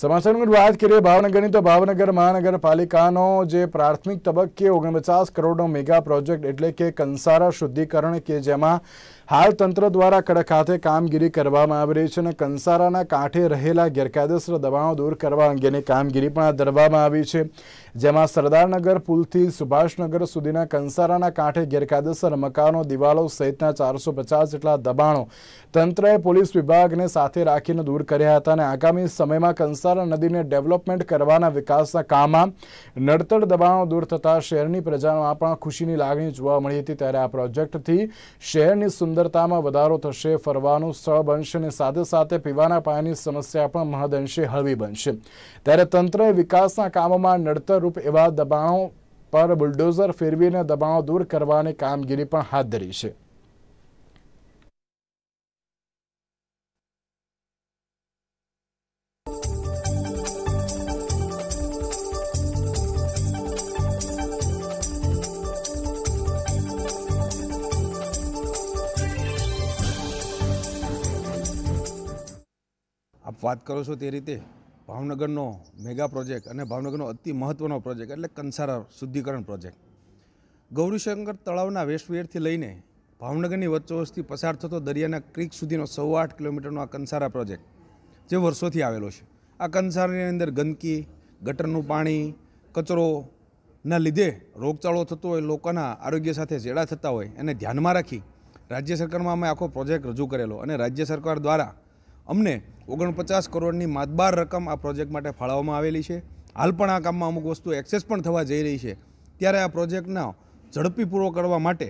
સમાચારની વાત કરીએ ભાવનગરની તો ભાવનગર મહાનગરપાલિકાનો જે પ્રાથમિક તબક્કે ઓગણપચાસ કરોડનો મેગા પ્રોજેક્ટ એટલે કે કંસારા શુદ્ધિકરણ કે જેમાં હાલ તંત્ર દ્વારા કડક હાથે કામગીરી કરવામાં આવી રહી છે અને કંસારાના કાંઠે રહેલા ગેરકાયદેસર દબાણો દૂર કરવા અંગેની કામગીરી પણ ધરવામાં આવી છે જેમાં સરદારનગર પુલથી સુભાષનગર સુધીના કંસારાના કાંઠે ગેરકાયદેસર મકાનો દિવાલો સહિતના ચારસો પચાસ જેટલા દબાણો તંત્રએ પોલીસ વિભાગને સાથે રાખીને દૂર કર્યા હતા અને આગામી સમયમાં કંસારા અરસારા નદીને ડેવલપમેન્ટ કરવાના વિકાસના કામમાં નડતર દબાણો દૂર થતાં શહેરની પ્રજામાં પણ ખુશીની લાગણી જોવા મળી હતી ત્યારે આ પ્રોજેક્ટથી શહેરની સુંદરતામાં વધારો થશે ફરવાનું સ્થળ બનશે અને સાથે સાથે પીવાના પાણીની સમસ્યા પણ મહદઅંશે હળવી બનશે ત્યારે તંત્રએ વિકાસના કામોમાં નડતરરૂપ એવા દબાણો પર બુલડોઝર ફેરવીને દબાણો દૂર કરવાની કામગીરી પણ હાથ ધરી છે આપ વાત કરો છો તે રીતે ભાવનગરનો મેગા પ્રોજેક્ટ અને ભાવનગરનો અતિ મહત્ત્વનો પ્રોજેક્ટ એટલે કંસારા શુદ્ધિકરણ પ્રોજેક્ટ ગૌરીશંકર તળાવના વેસ્ટવેરથી લઈને ભાવનગરની વચ્ચો વચ્ચોવચથી પસાર થતો દરિયાના ક્રીક સુધીનો સવા આઠ કિલોમીટરનો આ કંસારા પ્રોજેક્ટ જે વર્ષોથી આવેલો છે આ કંસારની અંદર ગંદકી ગટરનું પાણી કચરોના લીધે રોગચાળો થતો હોય લોકોના આરોગ્ય સાથે ચેડા થતા હોય એને ધ્યાનમાં રાખી રાજ્ય સરકારમાં અમે આખો પ્રોજેક્ટ રજૂ કરેલો અને રાજ્ય સરકાર દ્વારા અમને ઓગણપચાસ કરોડની માતબાર રકમ આ પ્રોજેક્ટ માટે ફાળવવામાં આવેલી છે હાલ પણ આ કામમાં અમુક વસ્તુ એક્સેસ પણ થવા જઈ રહી છે ત્યારે આ પ્રોજેક્ટના ઝડપી પૂરો કરવા માટે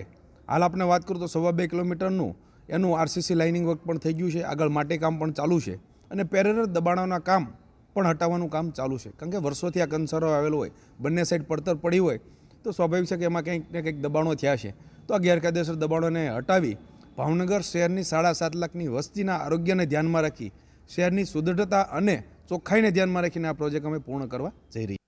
હાલ આપણે વાત કરું તો સવા બે કિલોમીટરનું એનું આરસીસી લાઇનિંગ વર્ક પણ થઈ ગયું છે આગળ માટે કામ પણ ચાલુ છે અને પેરેલર દબાણોના કામ પણ હટાવવાનું કામ ચાલુ છે કારણ કે વર્ષોથી આ કંસારો આવેલો હોય બંને સાઈડ પડતર પડી હોય તો સ્વાભાવિક છે કે એમાં કંઈક ને કંઈક દબાણો થયા છે તો આ ગેરકાયદેસર દબાણોને હટાવી ભાવનગર શહેરની સાડા સાત લાખની વસ્તીના આરોગ્યને ધ્યાનમાં રાખી શહેરની સુદૃઢતા અને ચોખ્ખાઈને ધ્યાનમાં રાખીને આ પ્રોજેક્ટ અમે પૂર્ણ કરવા જઈ રહ્યા